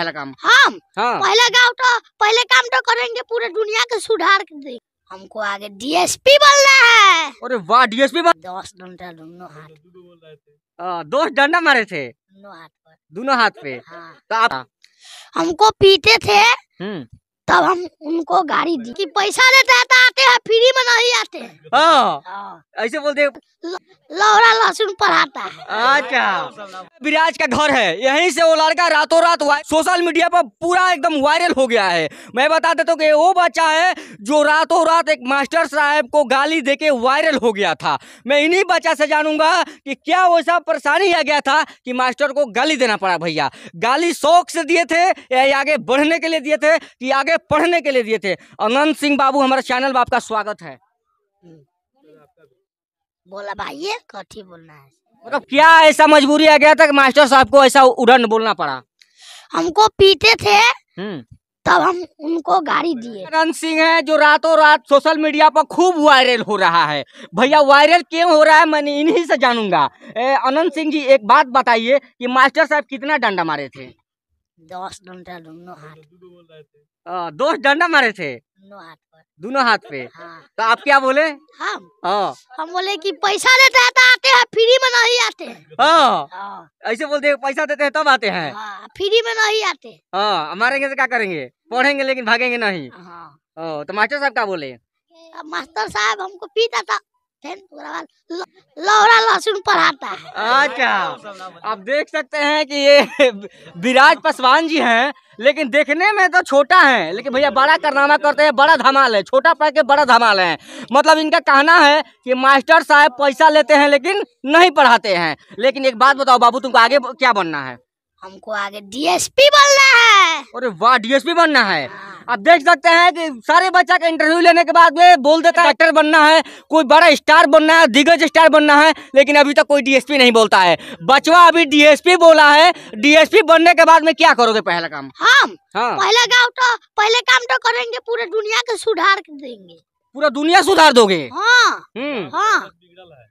पहला काम हम हाँ। पहला गाँव तो पहले काम तो करेंगे पूरे दुनिया के सुधार के दे हमको आगे डीएसपी बनना है अरे वाह डीएसपी बन दस डंडा दोनों हाथ दस डंडा मारे थे दोनों हाथ पर दोनों हाथ पे हाँ। तो आप हमको पीते थे हम्म। तब हम उनको गाड़ी दी कि पैसा लेते हैं तो आते हैं फ्री में नहीं आते हैं हाँ। हाँ। ऐसे बोलते लोहरा लहसुन पढ़ाता है अच्छा विराज का घर है यहीं से वो लड़का रातों रात सोशल मीडिया पर पूरा एकदम वायरल हो गया है मैं बता देता हूँ कि वो बच्चा है जो रातों रात एक मास्टर साहब को गाली देके वायरल हो गया था मैं इन्हीं बच्चा से जानूंगा कि क्या वैसा परेशानी आ गया था कि मास्टर को गाली देना पड़ा भैया गाली शौक से दिए थे या आगे बढ़ने के लिए दिए थे कि आगे पढ़ने के लिए दिए थे अनंत सिंह बाबू हमारे चैनल में आपका स्वागत है बोला भाई कठी बोलना है मतलब क्या ऐसा मजबूरी आ गया था कि मास्टर साहब को ऐसा उड़न बोलना पड़ा हमको पीते थे हम्म। तब हम उनको गाड़ी दिए अनंत सिंह है जो रातों रात सोशल मीडिया पर खूब वायरल हो रहा है भैया वायरल क्यों हो रहा है मैं इन्हीं से जानूंगा अनंत सिंह जी एक बात बताइए कि मास्टर साहब कितना डंडा मारे थे दोस्त डंडा दोनों हाथ दोस्त डंडा मारे थे दोनों हाथ पर दोनों हाथ पे हाँ। तो आप क्या बोले हम हाँ। हम बोले कि पैसा लेते हैं तो आते हैं फ्री में नहीं आते हाँ।, हाँ। ऐसे बोलते हैं पैसा देते हैं तब आते हैं हाँ। फ्री में नहीं आते हाँ मारेंगे तो क्या करेंगे पढ़ेंगे लेकिन भागेंगे नहीं हाँ।, हाँ तो मास्टर साहब क्या बोले मास्टर साहब हमको पीता था लहसुन पढ़ाता है अच्छा आप देख सकते हैं कि ये विराज पासवान जी हैं लेकिन देखने में तो छोटा है लेकिन भैया बड़ा कारनामा करते हैं बड़ा धमाल है छोटा पढ़ के बड़ा धमाल है मतलब इनका कहना है कि मास्टर साहब पैसा लेते हैं लेकिन नहीं पढ़ाते हैं लेकिन एक बात बताओ बाबू तुमको आगे क्या बनना है हमको आगे डीएसपी बनना है अरे वाह डीएसपी बनना है हाँ। आप देख सकते हैं कि सारे बच्चा का इंटरव्यू लेने के बाद में बोल देता है एक्टर बनना है कोई बड़ा स्टार बनना है दिग्गज स्टार बनना है लेकिन अभी तक कोई डीएसपी नहीं बोलता है बचवा अभी डीएसपी बोला है डीएसपी बनने के बाद में क्या करोगे पहला काम हम हाँ। पहले गाँव तो पहले काम तो करेंगे पूरे दुनिया के सुधार देंगे पूरा दुनिया सुधार दोगे हाँ, हम्म। हाँ।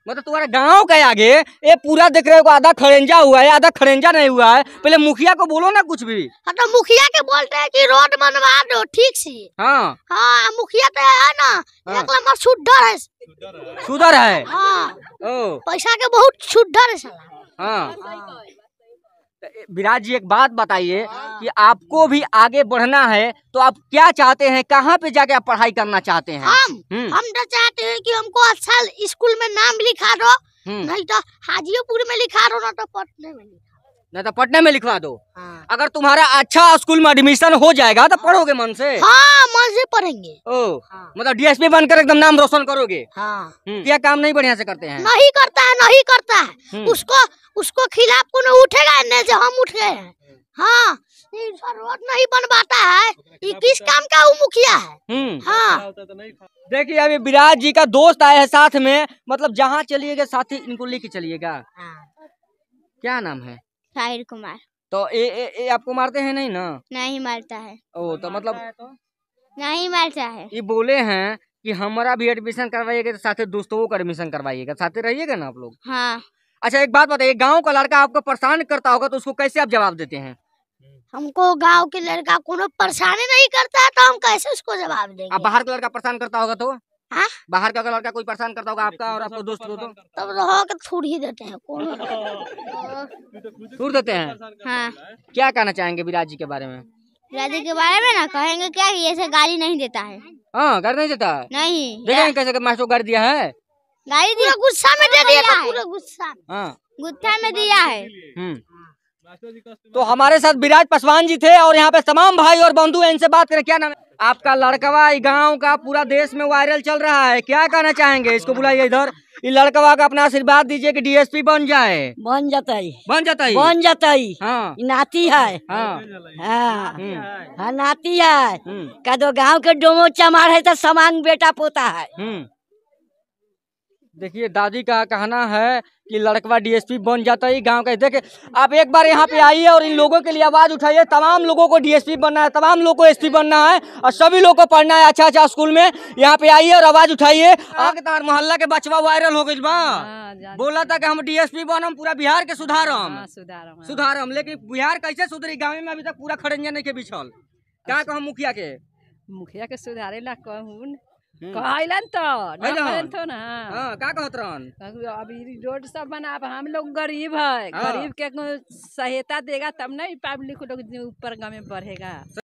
मतलब तुम्हारा गांव के आगे ये पूरा देख रहे हो आधा खड़ेंजा हुआ है आधा खड़ेंजा नहीं हुआ है पहले मुखिया को बोलो ना कुछ भी हाँ तो मुखिया के बोलते हैं कि रोड बनवा दो ठीक से हाँ हाँ मुखिया तो है ना हाँ। एक नंबर सुधर है सुधर है हाँ। ओ पैसा के बहुत सुधर है हाँ, हाँ। विराज जी एक बात बताइए हाँ। कि आपको भी आगे बढ़ना है तो आप क्या चाहते हैं कहाँ पे जाके आप पढ़ाई करना चाहते हैं हम हम्म। हम तो चाहते हैं कि हमको अच्छा स्कूल में नाम लिखा दो हम्म। नहीं तो हाजीपुर में लिखा दो ना तो पटने में लिखा नहीं तो पटने में लिखवा दो हाँ। अगर तुम्हारा अच्छा स्कूल में एडमिशन हो जाएगा तो पढ़ोगे मन से हाँ मन से पढ़ेंगे ओ हाँ। मतलब डीएसपी बनकर एकदम नाम रोशन करोगे हाँ हम्म, क्या काम नहीं बढ़िया से करते हैं नहीं करता है नहीं करता है हम्म। उसको उसको खिलाफ को उठेगा नहीं से हम उठ गए हाँ रोड नहीं बनवाता है ये किस काम का वो मुखिया है हम्म। हाँ तो देखिए अभी विराज जी का दोस्त आया है साथ में मतलब जहाँ चलिएगा साथ ही इनको लेके चलिएगा हाँ। क्या नाम है साहिर कुमार तो ए, ए, ए आपको मारते हैं नहीं ना नहीं मारता है ओ तो मतलब तो? नहीं मारता है ये बोले हैं कि हमारा भी एडमिशन करवाइएगा तो साथ दोस्तों का एडमिशन करवाइएगा साथ रहिएगा ना आप लोग हाँ अच्छा एक बात बताइए गाँव का लड़का आपको परेशान करता होगा तो उसको कैसे आप जवाब देते हैं हमको गांव के लड़का को परेशानी नहीं करता है तो हम कैसे उसको जवाब देंगे बाहर का लड़का परेशान करता होगा तो हाँ? बाहर का लड़का कोई परेशान करता होगा आपका और आपको दोस्त को तो तब रहो छोड़ ही देते हैं कौन छोड़ देते हैं हाँ क्या कहना चाहेंगे विराज जी के बारे में विराज जी के बारे में ना कहेंगे क्या कि ऐसे गाली नहीं देता है हाँ घर नहीं देता नहीं देखें कैसे मास्टर घर दिया है गाली दिया गुस्सा में दे दिया पूरा गुस्सा हाँ। गुस्सा में दिया है हम्म। तो हमारे साथ विराज पासवान जी थे और यहाँ पे तमाम भाई और बंधु इनसे बात करें क्या नाम है आपका लड़कवा गांव का पूरा देश में वायरल चल रहा है क्या कहना चाहेंगे इसको बुलाइए इधर इस लड़कवा का अपना आशीर्वाद दीजिए कि डीएसपी बन जाए बन जाता बन जाता बन जाता हाँ। नाती है हाँ। हाँ। हम्म। हाँ। नाती है हम्म। का दो गाँव के डोमो चमार है तो समान बेटा पोता है हम्म। देखिए दादी का कहना है कि लड़कवा डीएसपी बन जाता है गांव का देखिए आप एक बार यहाँ पे आइए और इन लोगों के लिए आवाज़ उठाइए तमाम लोगों को डीएसपी बनना है तमाम लोगों को एसपी बनना है और सभी लोगों को पढ़ना है अच्छा अच्छा स्कूल में यहाँ पे आइए और आवाज़ उठाइए आगे तार मोहल्ला के बचवा वायरल हो गई बा हाँ, बोला था कि हम डीएसपी बनम पूरा बिहार के सुधारम हाँ, हाँ। सुधारम लेकिन बिहार कैसे सुधरी गाँव में अभी तक पूरा खड़ंजा नहीं के बिछल क्या अच्छा। कहूँ मुखिया के मुखिया के सुधारे ला कहूँ तो अभी रोड सब बना हम लोग गरीब है गरीब के सहायता देगा तब ना पब्लिक लोग ऊपर में बढ़ेगा